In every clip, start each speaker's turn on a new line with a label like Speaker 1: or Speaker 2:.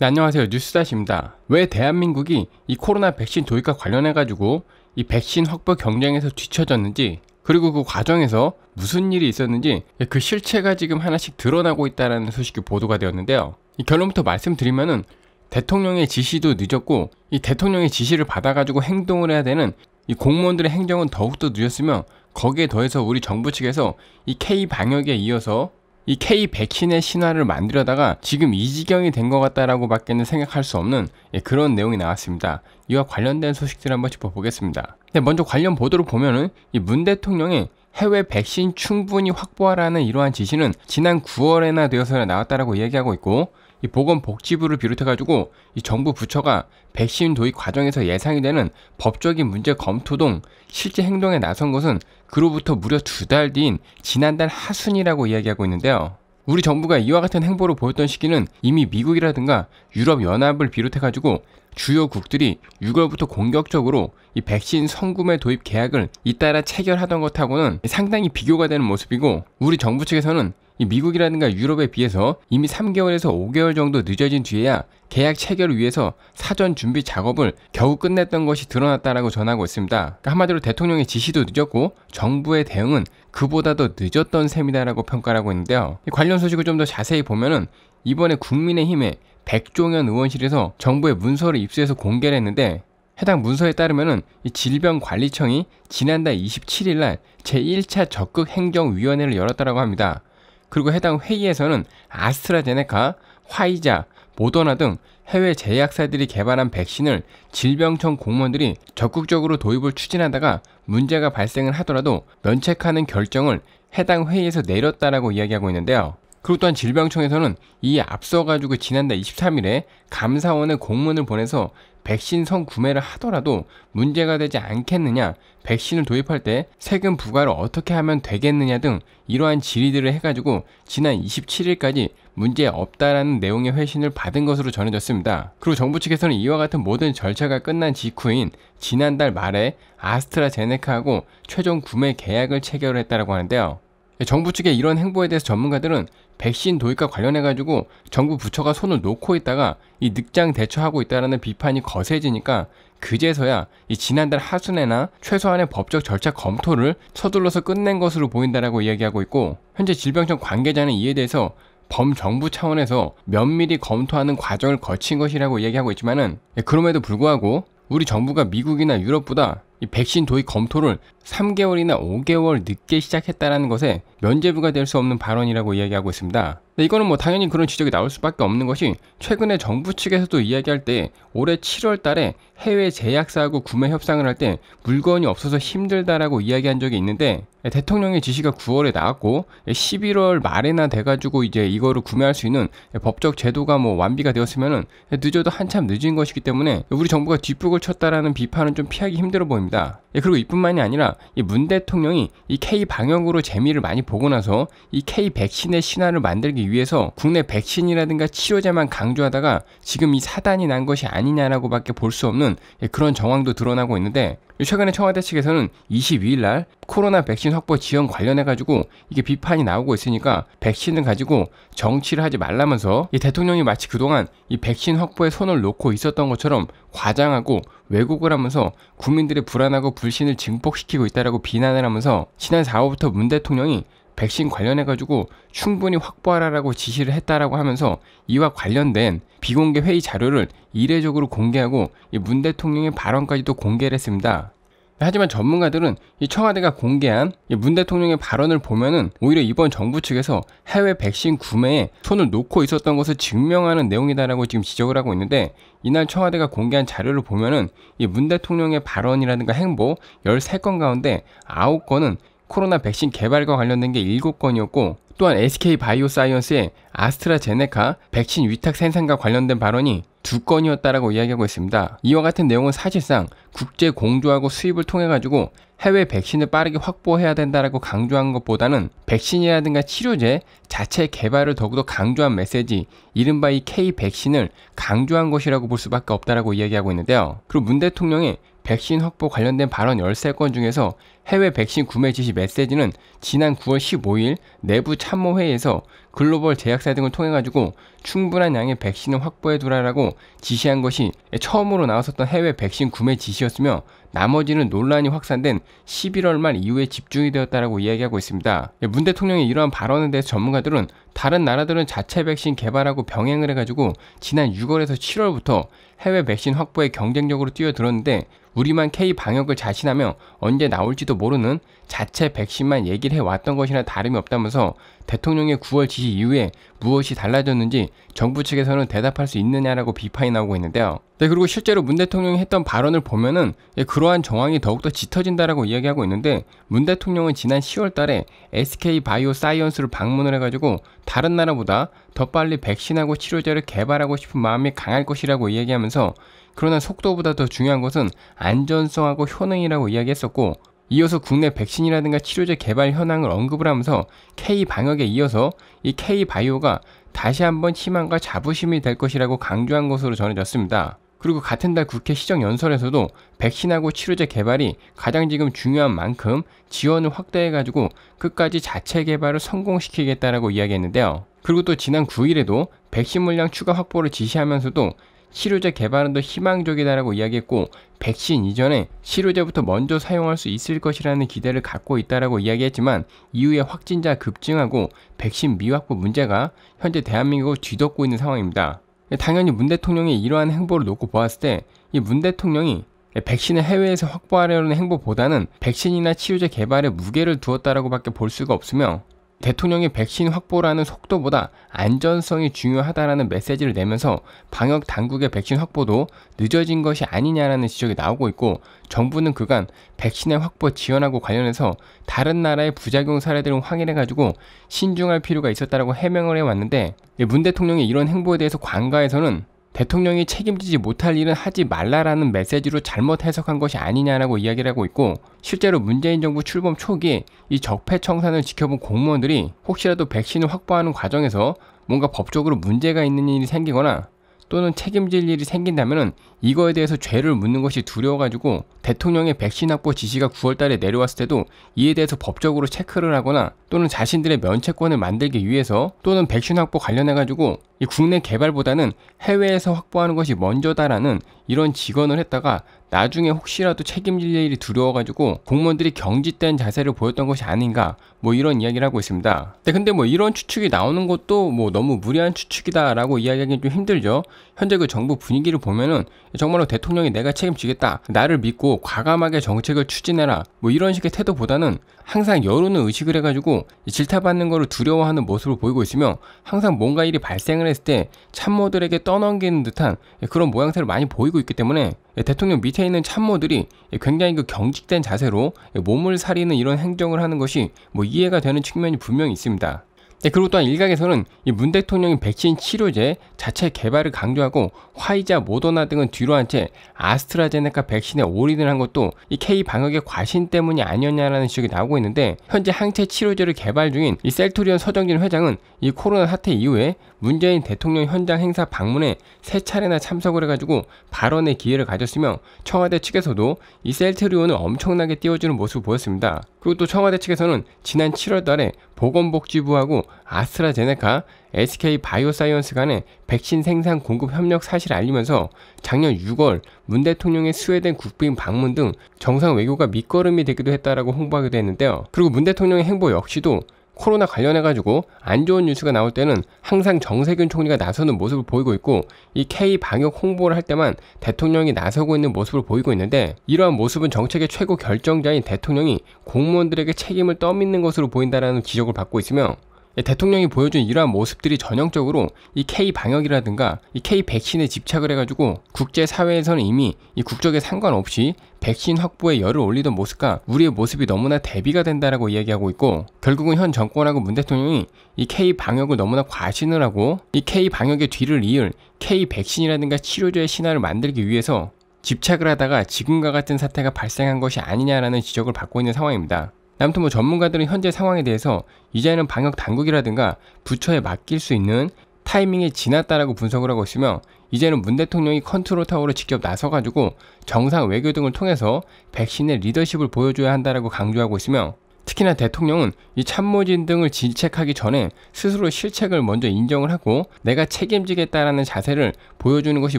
Speaker 1: 네, 안녕하세요. 뉴스다시입니다. 왜 대한민국이 이 코로나 백신 도입과 관련해가지고 이 백신 확보 경쟁에서 뒤쳐졌는지 그리고 그 과정에서 무슨 일이 있었는지 그 실체가 지금 하나씩 드러나고 있다는 소식이 보도가 되었는데요. 이 결론부터 말씀드리면은 대통령의 지시도 늦었고 이 대통령의 지시를 받아가지고 행동을 해야 되는 이 공무원들의 행정은 더욱더 늦었으며 거기에 더해서 우리 정부 측에서 이 K 방역에 이어서 이 K 백신의 신화를 만들려다가 지금 이 지경이 된 것 같다라고 밖에는 생각할 수 없는 예, 그런 내용이 나왔습니다. 이와 관련된 소식들을 한번 짚어보겠습니다. 네, 먼저 관련 보도를 보면은 이문대통령이 해외 백신 충분히 확보하라는 이러한 지시는 지난 9월에나 되어서 나왔다라고 이야기하고 있고 이 보건복지부를 비롯해가지고 이 정부 부처가 백신 도입 과정에서 예상이 되는 법적인 문제 검토 등 실제 행동에 나선 것은 그로부터 무려 두 달 뒤인 지난달 하순이라고 이야기하고 있는데요. 우리 정부가 이와 같은 행보를 보였던 시기는 이미 미국이라든가 유럽연합을 비롯해가지고 주요국들이 6월부터 공격적으로 이 백신 성구매 도입 계약을 잇따라 체결하던 것하고는 상당히 비교가 되는 모습이고 우리 정부 측에서는 미국이라든가 유럽에 비해서 이미 3개월에서 5개월 정도 늦어진 뒤에야 계약 체결을 위해서 사전 준비 작업을 겨우 끝냈던 것이 드러났다라고 전하고 있습니다. 그러니까 한마디로 대통령의 지시도 늦었고 정부의 대응은 그보다 더 늦었던 셈이다라고 평가하고 있는데요. 관련 소식을 좀 더 자세히 보면은 이번에 국민의힘의 백종현 의원실에서 정부의 문서를 입수해서 공개를 했는데 해당 문서에 따르면 이 질병관리청이 지난달 27일 날 제1차 적극 행정위원회를 열었다고 합니다. 그리고 해당 회의에서는 아스트라제네카, 화이자, 모더나 등 해외 제약사들이 개발한 백신을 질병청 공무원들이 적극적으로 도입을 추진하다가 문제가 발생을 하더라도 면책하는 결정을 해당 회의에서 내렸다라고 이야기하고 있는데요. 그리고 또한 질병청에서는 이 앞서 가지고 지난달 23일에 감사원에 공문을 보내서 백신 선구매를 하더라도 문제가 되지 않겠느냐, 백신을 도입할 때 세금 부과를 어떻게 하면 되겠느냐 등 이러한 질의들을 해가지고 지난 27일까지 문제 없다라는 내용의 회신을 받은 것으로 전해졌습니다. 그리고 정부 측에서는 이와 같은 모든 절차가 끝난 직후인 지난달 말에 아스트라제네카하고 최종 구매 계약을 체결했다라고 하는데요. 정부 측의 이런 행보에 대해서 전문가들은 백신 도입과 관련해 가지고 정부 부처가 손을 놓고 있다가 이 늑장 대처하고 있다라는 비판이 거세지니까 그제서야 이 지난달 하순에나 최소한의 법적 절차 검토를 서둘러서 끝낸 것으로 보인다라고 이야기하고 있고 현재 질병청 관계자는 이에 대해서 범정부 차원에서 면밀히 검토하는 과정을 거친 것이라고 이야기하고 있지만은 예, 그럼에도 불구하고 우리 정부가 미국이나 유럽보다 이 백신 도입 검토를 3개월이나 5개월 늦게 시작했다라는 것에 면제부가될 수 없는 발언이라고 이야기하고 있습니다. 네, 이거는 뭐 당연히 그런 지적이 나올 수밖에 없는 것이 최근에 정부 측에서도 이야기할 때 올해 7월 달에 해외 제약사하고 구매 협상을 할 때 물건이 없어서 힘들다라고 이야기한 적이 있는데 네, 대통령의 지시가 9월에 나왔고 11월 말에나 돼가지고 이제 이거를 구매할 수 있는 법적 제도가 뭐 완비가 되었으면 늦어도 한참 늦은 것이기 때문에 우리 정부가 뒷북을 쳤다라는 비판은 좀 피하기 힘들어 보입니다. 그리고 이뿐만이 아니라 이문 대통령이 이 K 방역으로 재미를 많이 보고 나서 이 K 백신의 신화를 만들기 위해서 국내 백신이라든가 치료제만 강조하다가 지금 이 사단이 난 것이 아니냐라고밖에 볼 수 없는 예, 그런 정황도 드러나고 있는데 최근에 청와대 측에서는 22일 날 코로나 백신 확보 지원 관련해 가지고 이게 비판이 나오고 있으니까 백신을 가지고 정치를 하지 말라면서 이 대통령이 마치 그동안 이 백신 확보에 손을 놓고 있었던 것처럼 과장하고 왜곡을 하면서 국민들의 불안하고 불신을 증폭시키고 있다라고 비난을 하면서 지난 4월부터 문 대통령이 백신 관련해 가지고 충분히 확보하라라고 지시를 했다라고 하면서 이와 관련된 비공개 회의 자료를 이례적으로 공개하고 문 대통령의 발언까지도 공개를 했습니다. 하지만 전문가들은 이 청와대가 공개한 문 대통령의 발언을 보면은 오히려 이번 정부 측에서 해외 백신 구매에 손을 놓고 있었던 것을 증명하는 내용이다라고 지금 지적을 하고 있는데 이날 청와대가 공개한 자료를 보면은 이문 대통령의 발언이라든가 행보 13건 가운데 9건은 코로나 백신 개발과 관련된 게 7건이었고 또한 SK 바이오사이언스의 아스트라제네카 백신 위탁 생산과 관련된 발언이 2 건이었다라고 이야기하고 있습니다. 이와 같은 내용은 사실상 국제 공조하고 수입을 통해 가지고 해외 백신을 빠르게 확보해야 된다라고 강조한 것보다는 백신이라든가 치료제 자체 개발을 더욱더 강조한 메시지, 이른바 이 K 백신을 강조한 것이라고 볼 수밖에 없다라고 이야기하고 있는데요. 그리고 문 대통령의 백신 확보 관련된 발언 13건 중에서 해외 백신 구매 지시 메시지는 지난 9월 15일 내부 참모회의에서 글로벌 제약사 등을 통해 가지고 충분한 양의 백신을 확보해 두라라고 지시한 것이 처음으로 나왔었던 해외 백신 구매 지시였으며 나머지는 논란이 확산된 11월 말 이후에 집중이 되었다라고 이야기하고 있습니다. 예, 문 대통령의 이러한 발언에 대해서 전문가들은 다른 나라들은 자체 백신 개발하고 병행을 해가지고 지난 6월에서 7월부터 해외 백신 확보에 경쟁적으로 뛰어들었는데 우리만 K 방역을 자신하며 언제 나올지도 모르는 자체 백신만 얘기를 해왔던 것이나 다름이 없다면서 대통령의 9월 지시 이후에 무엇이 달라졌는지 정부 측에서는 대답할 수 있느냐라고 비판이 나오고 있는데요. 네, 그리고 실제로 문 대통령이 했던 발언을 보면은 예, 그러한 정황이 더욱더 짙어진다라고 이야기하고 있는데 문 대통령은 지난 10월 달에 SK 바이오 사이언스를 방문을 해가지고 다른 나라보다 더 빨리 백신하고 치료제를 개발하고 싶은 마음이 강할 것이라고 이야기하면서 그러나 속도보다 더 중요한 것은 안전성하고 효능이라고 이야기했었고 이어서 국내 백신이라든가 치료제 개발 현황을 언급을 하면서 K 방역에 이어서 이 K 바이오가 다시 한번 희망과 자부심이 될 것이라고 강조한 것으로 전해졌습니다. 그리고 같은 달 국회 시정연설에서도 백신하고 치료제 개발이 가장 지금 중요한 만큼 지원을 확대해가지고 끝까지 자체 개발을 성공시키겠다라고 이야기했는데요. 그리고 또 지난 9일에도 백신 물량 추가 확보를 지시하면서도 치료제 개발은 더 희망적이다라고 이야기했고 백신 이전에 치료제부터 먼저 사용할 수 있을 것이라는 기대를 갖고 있다라고 이야기했지만 이후에 확진자 급증하고 백신 미확보 문제가 현재 대한민국을 뒤덮고 있는 상황입니다. 당연히 문 대통령의 이러한 행보를 놓고 보았을 때 이 문 대통령이 백신을 해외에서 확보하려는 행보보다는 백신이나 치료제 개발에 무게를 두었다라고 밖에 볼 수가 없으며 대통령이 백신 확보라는 속도보다 안전성이 중요하다라는 메시지를 내면서 방역 당국의 백신 확보도 늦어진 것이 아니냐라는 지적이 나오고 있고 정부는 그간 백신의 확보 지원하고 관련해서 다른 나라의 부작용 사례들을 확인해가지고 신중할 필요가 있었다라고 해명을 해왔는데 문 대통령의 이런 행보에 대해서 관가에서는 대통령이 책임지지 못할 일은 하지 말라라는 메시지로 잘못 해석한 것이 아니냐라고 이야기를 하고 있고 실제로 문재인 정부 출범 초기에 이 적폐 청산을 지켜본 공무원들이 혹시라도 백신을 확보하는 과정에서 뭔가 법적으로 문제가 있는 일이 생기거나 또는 책임질 일이 생긴다면 이거에 대해서 죄를 묻는 것이 두려워가지고 대통령의 백신 확보 지시가 9월달에 내려왔을 때도 이에 대해서 법적으로 체크를 하거나 또는 자신들의 면책권을 만들기 위해서 또는 백신 확보 관련해가지고 국내 개발보다는 해외에서 확보하는 것이 먼저다라는 이런 직언을 했다가 나중에 혹시라도 책임질 일이 두려워가지고 공무원들이 경직된 자세를 보였던 것이 아닌가 뭐 이런 이야기를 하고 있습니다. 네, 근데 뭐 이런 추측이 나오는 것도 뭐 너무 무리한 추측이다라고 이야기하기는 좀 힘들죠. 현재 그 정부 분위기를 보면은 정말로 대통령이 내가 책임지겠다 나를 믿고 과감하게 정책을 추진해라 뭐 이런 식의 태도보다는 항상 여론을 의식을 해가지고 질타받는 거를 두려워하는 모습을 보이고 있으며 항상 뭔가 일이 발생을 했을 때 참모들에게 떠넘기는 듯한 그런 모양새를 많이 보이고 있기 때문에 예, 대통령 밑에 있는 참모들이 예, 굉장히 그 경직된 자세로 예, 몸을 사리는 이런 행정을 하는 것이 뭐 이해가 되는 측면이 분명히 있습니다. 네, 그리고 또한 일각에서는 이 문 대통령이 백신 치료제 자체 개발을 강조하고 화이자, 모더나 등은 뒤로 한 채 아스트라제네카 백신에 올인을 한 것도 이 K 방역의 과신 때문이 아니었냐라는 지적이 나오고 있는데 현재 항체 치료제를 개발 중인 이 셀토리온 서정진 회장은 이 코로나 사태 이후에 문재인 대통령 현장 행사 방문에 세 차례나 참석을 해가지고 발언의 기회를 가졌으며 청와대 측에서도 이 셀트리온을 엄청나게 띄워주는 모습을 보였습니다. 그리고 또 청와대 측에서는 지난 7월 달에 보건복지부하고 아스트라제네카, SK바이오사이언스 간의 백신 생산 공급 협력 사실을 알리면서 작년 6월 문 대통령의 스웨덴 국빈 방문 등 정상 외교가 밑거름이 되기도 했다라고 홍보하기도 했는데요. 그리고 문 대통령의 행보 역시도 코로나 관련해 가지고 안 좋은 뉴스가 나올 때는 항상 정세균 총리가 나서는 모습을 보이고 있고 이 K 방역 홍보를 할 때만 대통령이 나서고 있는 모습을 보이고 있는데 이러한 모습은 정책의 최고 결정자인 대통령이 공무원들에게 책임을 떠밀는 것으로 보인다라는 기적을 받고 있으며 예, 대통령이 보여준 이러한 모습들이 전형적으로 이 K 방역이라든가 이 K 백신에 집착을 해가지고 국제 사회에서는 이미 이 국적에 상관없이 백신 확보에 열을 올리던 모습과 우리의 모습이 너무나 대비가 된다라고 이야기하고 있고 결국은 현 정권하고 문 대통령이 이 K 방역을 너무나 과신을 하고 이 K 방역의 뒤를 이을 K 백신이라든가 치료제의 신화를 만들기 위해서 집착을 하다가 지금과 같은 사태가 발생한 것이 아니냐라는 지적을 받고 있는 상황입니다. 아무튼 뭐 전문가들은 현재 상황에 대해서 이제는 방역 당국이라든가 부처에 맡길 수 있는 타이밍이 지났다라고 분석을 하고 있으며 이제는 문 대통령이 컨트롤 타워로 직접 나서가지고 정상 외교 등을 통해서 백신의 리더십을 보여줘야 한다라고 강조하고 있으며 특히나 대통령은 이 참모진 등을 질책하기 전에 스스로 실책을 먼저 인정을 하고 내가 책임지겠다라는 자세를 보여주는 것이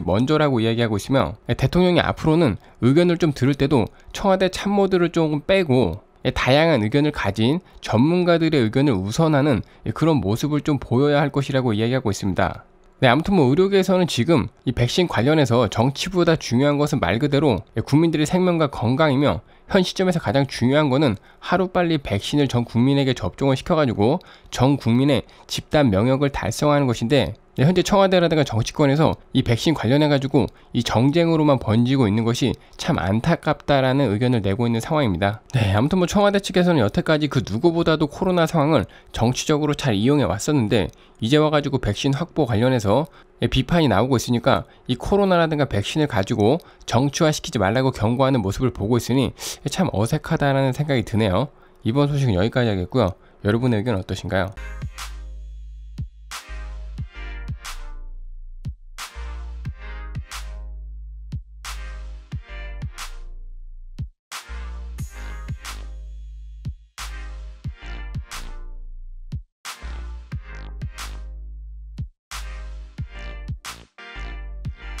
Speaker 1: 먼저라고 이야기하고 있으며 대통령이 앞으로는 의견을 좀 들을 때도 청와대 참모들을 조금 빼고 예, 다양한 의견을 가진 전문가들의 의견을 우선하는 예, 그런 모습을 좀 보여야 할 것이라고 이야기하고 있습니다. 네, 아무튼 뭐 의료계에서는 지금 이 백신 관련해서 정치보다 중요한 것은 말 그대로 예, 국민들의 생명과 건강이며 현 시점에서 가장 중요한 것은 하루빨리 백신을 전 국민에게 접종을 시켜가지고 전 국민의 집단 명역을 달성하는 것인데 네, 현재 청와대라든가 정치권에서 이 백신 관련해가지고 이 정쟁으로만 번지고 있는 것이 참 안타깝다라는 의견을 내고 있는 상황입니다. 네, 아무튼 뭐 청와대 측에서는 여태까지 그 누구보다도 코로나 상황을 정치적으로 잘 이용해 왔었는데 이제 와가지고 백신 확보 관련해서 예, 비판이 나오고 있으니까 이 코로나라든가 백신을 가지고 정치화시키지 말라고 경고하는 모습을 보고 있으니 예, 참 어색하다라는 생각이 드네요. 이번 소식은 여기까지 하겠고요. 여러분의 의견 어떠신가요?